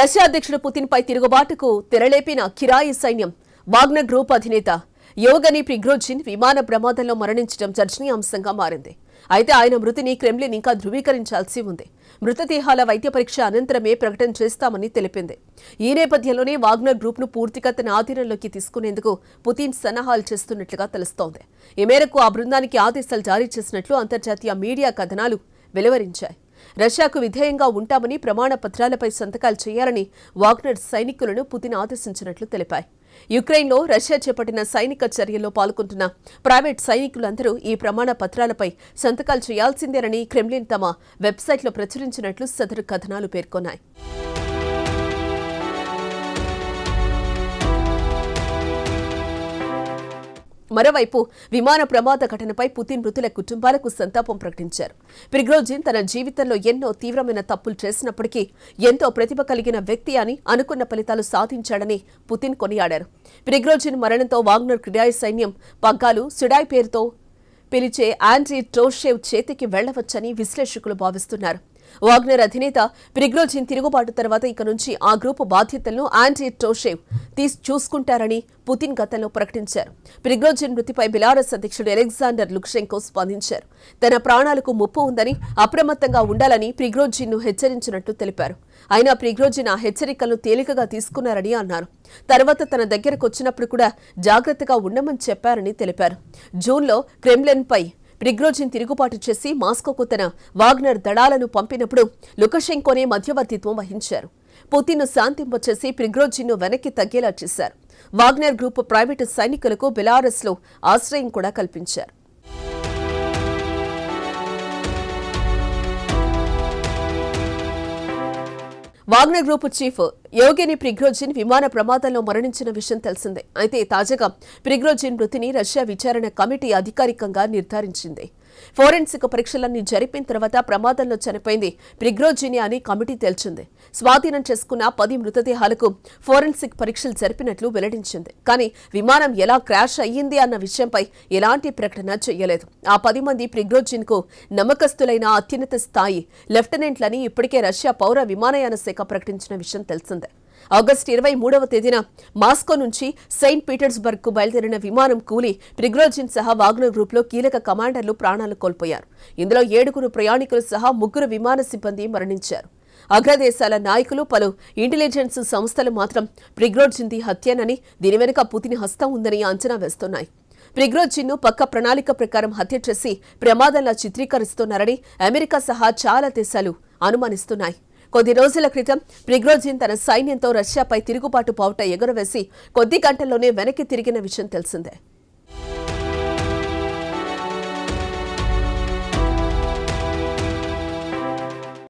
Russia అధ్యక్షుడు Putin పై తిరుగుబాటుకు తెరలేపిన కిరాయి సైన్యం వాగ్నర్ గ్రూప్ అధినేత యోగని ప్రిగ్రోజిన్ విమాన ప్రమాదంలో మరణించడం చర్చనీయాంశంగా మారింది అయితే ఆయన మృతిని క్రెమ్లిన్ ఇంకా ధృవీకరించాల్సి ఉంది మృతదేహాల వైద్య పరీక్ష అనంతరమే ప్రకటన చేస్తామని తెలిపింది ఈ నేపథ్యంలోనే వాగ్నర్ గ్రూప్ను పూర్తిగా తన ఆధీనంలోకి తీసుకునేందుకు పుతిన్ సన్నాహాలు చేస్తున్నట్లుగా తెలుస్తోంది ఈ మేరకు ఆ బృందానికి ఆదేశాలు జారీ చేసినట్లు అంతర్జాతీయ మీడియా కథనాలు వెలువరించాయి రష్యాకు విధేయంగా ఉంటామని ప్రమాణ పత్రాలపై సంతకాలు చేయాలని వాగ్నర్ సైనికులను పుతిన్ ఆదేశించినట్లు తెలిపాయి యుక్రెయిన్లో రష్యా చేపట్టిన సైనిక చర్యల్లో పాల్గొంటున్న ప్రైవేట్ సైనికులందరూ ఈ ప్రమాణ పత్రాలపై సంతకాలు చేయాల్సిందేనని క్రెమ్లిన్ తమ వెబ్సైట్లో ప్రచురించినట్లు సదరు కథనాలు పేర్కొన్నాయి మరోవైపు విమాన ప్రమాద ఘటనపై పుతిన్ మృతుల కుటుంబాలకు సంతాపం ప్రకటించారు ప్రిగ్రోజిన్ తన జీవితంలో ఎన్నో తీవ్రమైన తప్పులు చేసినప్పటికీ ఎంతో ప్రతిభ కలిగిన వ్యక్తి అని అనుకున్న ఫలితాలు సాధించాడని పుతిన్ కొనియాడారు ప్రిగ్రోజిన్ మరణంతో వాగ్నర్ క్రిడాయి సైన్యం పగ్గాలు సిడాయ్ పేరుతో పిలిచే ఆండ్రీ ట్రోషేవ్ చేతికి వెళ్లవచ్చని విశ్లేషకులు భావిస్తున్నారు వాగ్నర్ అధినేత ప్రిగ్రోజిన్ తిరుగుబాటు తర్వాత ఇక నుంచి ఆ గ్రూపు బాధ్యతలను ఆంటీ టోషేవ్ తీసి చూసుకుంటారని పుతిన్ గతంలో ప్రకటించారు ప్రిగ్రోజిన్ మృతిపై బిలారస్ అధ్యక్షుడు అలెగ్జాండర్ లుక్షెంకో స్పందించారు తన ప్రాణాలకు ముప్పు ఉందని అప్రమత్తంగా ఉండాలని ను హెచ్చరించినట్లు తెలిపారు అయినా ప్రిగ్రోజిన్ ఆ హెచ్చరికలను తేలికగా తీసుకున్నారని అన్నారు తర్వాత తన దగ్గరకు వచ్చినప్పుడు కూడా జాగ్రత్తగా ఉండమని చెప్పారని తెలిపారు జూన్లో క్రెమ్లిన్పై ప్రిగ్రోజిన్ తిరుగుబాటు చేసి మాస్కోకు తన వాగ్నర్ దళాలను పంపినప్పుడు లుకషెంకోనే మధ్యవర్తిత్వం వహించారు పుతిన్ను శాంతింపచేసి ను వెనక్కి తగ్గేలా చేశారు వాగ్నర్ గ్రూప్ ప్రైవేటు సైనికులకు బెలారస్లో ఆశ్రయం కూడా కల్పించారు వాగ్నర్ గ్రూప్ చీఫ్ యోగిని ప్రిగ్రోజిన్ విమాన ప్రమాదంలో మరణించిన విషయం తెలిసిందే అయితే తాజాగా ప్రిగ్రోజిన్ మృతిని రష్యా విచారణ కమిటీ అధికారికంగా నిర్ధారించింది ఫోరెన్సిక్ పరీక్షలన్నీ జరిపిన తర్వాత ప్రమాదంలో చనిపోయింది ప్రిగ్రోజిని అని కమిటీ తేల్చింది స్వాధీనం చేసుకున్న పది మృతదేహాలకు ఫోరెన్సిక్ పరీక్షలు జరిపినట్లు వెల్లడించింది కానీ విమానం ఎలా క్రాష్ అయ్యింది అన్న విషయంపై ఎలాంటి ప్రకటన చేయలేదు ఆ పది మంది ప్రిగ్రోజిన్ కు నమ్మకస్తులైన అత్యున్నత స్థాయి లెఫ్టినెంట్లని ఇప్పటికే రష్యా పౌర విమానయాన శాఖ ప్రకటించిన విషయం తెలిసిందే ఆగస్టు ఇరవై మూడవ తేదీన మాస్కో నుంచి సెయింట్ కు బయలుదేరిన విమానం కూలి ప్రిగ్రోజిన్ సహా వాగ్నర్ లో కీలక కమాండర్లు ప్రాణాలు కోల్పోయారు ఇందులో ఏడుగురు ప్రయాణికులు సహా ముగ్గురు విమాన సిబ్బంది మరణించారు అగ్రదేశాల నాయకులు పలు ఇంటెలిజెన్స్ సంస్థలు మాత్రం ప్రిగ్రోజిన్ది హత్యనని దీని వెనుక పుతిని హస్తం ఉందని అంచనా వేస్తున్నాయి ప్రిగ్రోజిన్ను పక్క ప్రణాళిక ప్రకారం హత్య చేసి ప్రమాదంలా చిత్రీకరిస్తున్నారని అమెరికా సహా చాలా దేశాలు అనుమానిస్తున్నాయి కొద్ది రోజుల క్రితం ప్రిగ్రోజిన్ తన సైన్యంతో రష్యాపై తిరుగుబాటు పావుట ఎగురవేసి కొద్ది గంటల్లోనే వెనక్కి తిరిగిన విషయం తెలిసిందే